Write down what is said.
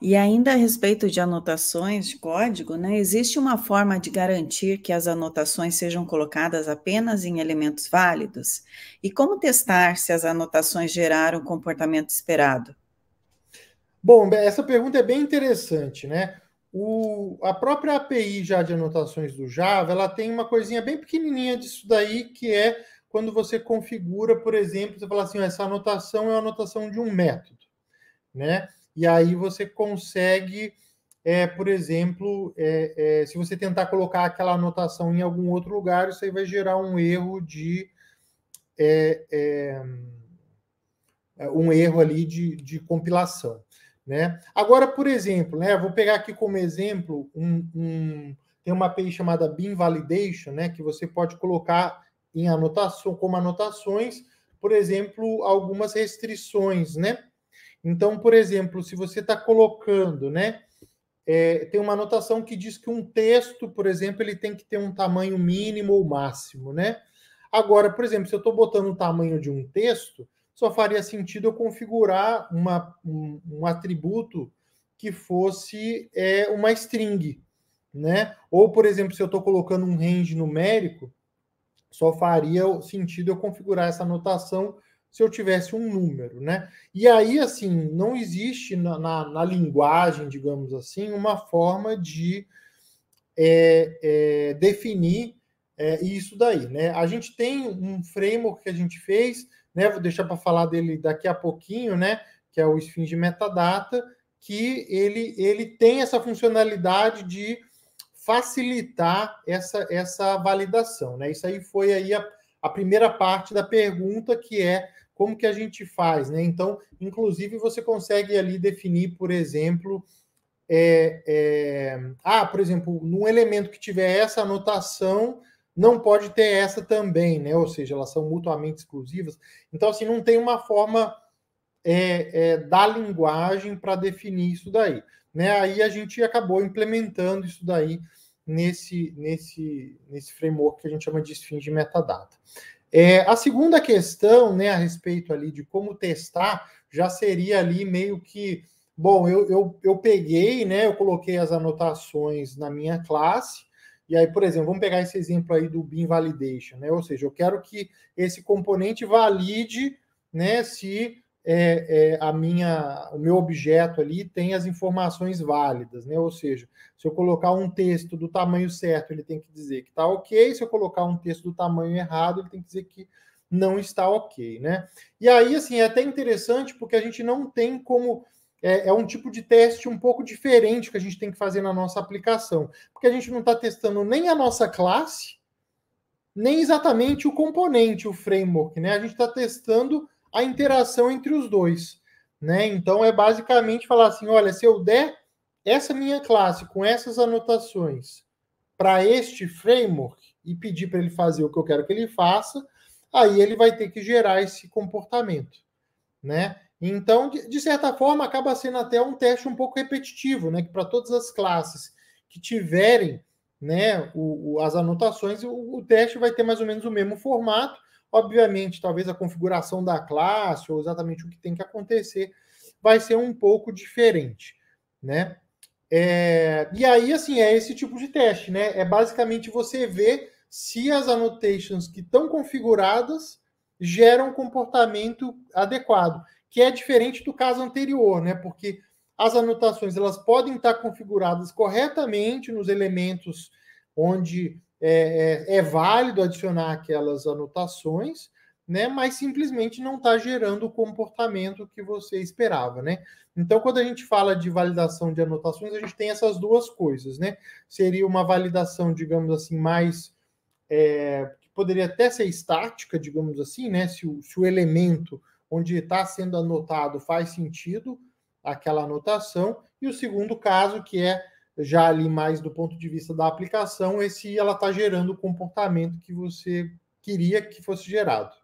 E ainda a respeito de anotações de código, né, existe uma forma de garantir que as anotações sejam colocadas apenas em elementos válidos? E como testar se as anotações geraram o comportamento esperado? Bom, essa pergunta é bem interessante, né? O, a própria API já de anotações do Java, ela tem uma coisinha bem pequenininha disso daí, que é quando você configura, por exemplo, você fala assim, essa anotação é a anotação de um método, né? E aí você consegue, é, por exemplo, é, é, se você tentar colocar aquela anotação em algum outro lugar, isso aí vai gerar um erro de. É, é, é, um erro ali de, de compilação. Né? Agora, por exemplo, né, vou pegar aqui como exemplo um, um tem uma API chamada Bean Validation, né, que você pode colocar em anotação como anotações, por exemplo, algumas restrições, né? Então, por exemplo, se você está colocando, né? É, tem uma anotação que diz que um texto, por exemplo, ele tem que ter um tamanho mínimo ou máximo, né? Agora, por exemplo, se eu estou botando o tamanho de um texto, só faria sentido eu configurar uma, um, um atributo que fosse é, uma string, né? Ou, por exemplo, se eu estou colocando um range numérico, só faria sentido eu configurar essa anotação se eu tivesse um número, né? E aí, assim, não existe na, na, na linguagem, digamos assim, uma forma de é, é, definir é, isso daí, né? A gente tem um framework que a gente fez, né? Vou deixar para falar dele daqui a pouquinho, né? Que é o Sphinx Metadata, que ele, ele tem essa funcionalidade de facilitar essa, essa validação, né? Isso aí foi aí a a primeira parte da pergunta, que é como que a gente faz, né? Então, inclusive, você consegue ali definir, por exemplo, é, é, ah, por exemplo, num elemento que tiver essa anotação, não pode ter essa também, né? Ou seja, elas são mutuamente exclusivas. Então, assim, não tem uma forma é, é da linguagem para definir isso daí. Né? Aí a gente acabou implementando isso daí nesse, nesse, nesse framework que a gente chama de de metadata. É, a segunda questão, né, a respeito ali de como testar, já seria ali meio que, bom, eu, eu, eu peguei, né, eu coloquei as anotações na minha classe, e aí, por exemplo, vamos pegar esse exemplo aí do Bean Validation, né, ou seja, eu quero que esse componente valide, né, se é, é, a minha, o meu objeto ali tem as informações válidas, né? Ou seja, se eu colocar um texto do tamanho certo, ele tem que dizer que está ok. Se eu colocar um texto do tamanho errado, ele tem que dizer que não está ok, né? E aí, assim, é até interessante porque a gente não tem como é, é, um tipo de teste um pouco diferente que a gente tem que fazer na nossa aplicação, porque a gente não está testando nem a nossa classe, nem exatamente o componente, o framework, né? A gente está testando a interação entre os dois. Né? Então é basicamente falar assim: olha, se eu der essa minha classe com essas anotações para este framework e pedir para ele fazer o que eu quero que ele faça, aí ele vai ter que gerar esse comportamento, né? Então, de certa forma, acaba sendo até um teste um pouco repetitivo, né? Que para todas as classes que tiverem, né, o, o, as anotações, o, o teste vai ter mais ou menos o mesmo formato, Obviamente, talvez a configuração da classe ou exatamente o que tem que acontecer vai ser um pouco diferente, né? É, e aí, assim, é esse tipo de teste, né? É basicamente você ver se as annotations que estão configuradas geram um comportamento adequado, que é diferente do caso anterior, né? Porque as anotações elas podem estar configuradas corretamente nos elementos onde é, é, é válido adicionar aquelas anotações, né? Mas simplesmente não está gerando o comportamento que você esperava, né? Então, quando a gente fala de validação de anotações, a gente tem essas duas coisas, né? Seria uma validação, digamos assim, mais é, que poderia até ser estática, digamos assim, né? Se o, se o elemento onde está sendo anotado faz sentido aquela anotação, e o segundo caso que é já ali mais do ponto de vista da aplicação, é se ela está gerando o comportamento que você queria que fosse gerado.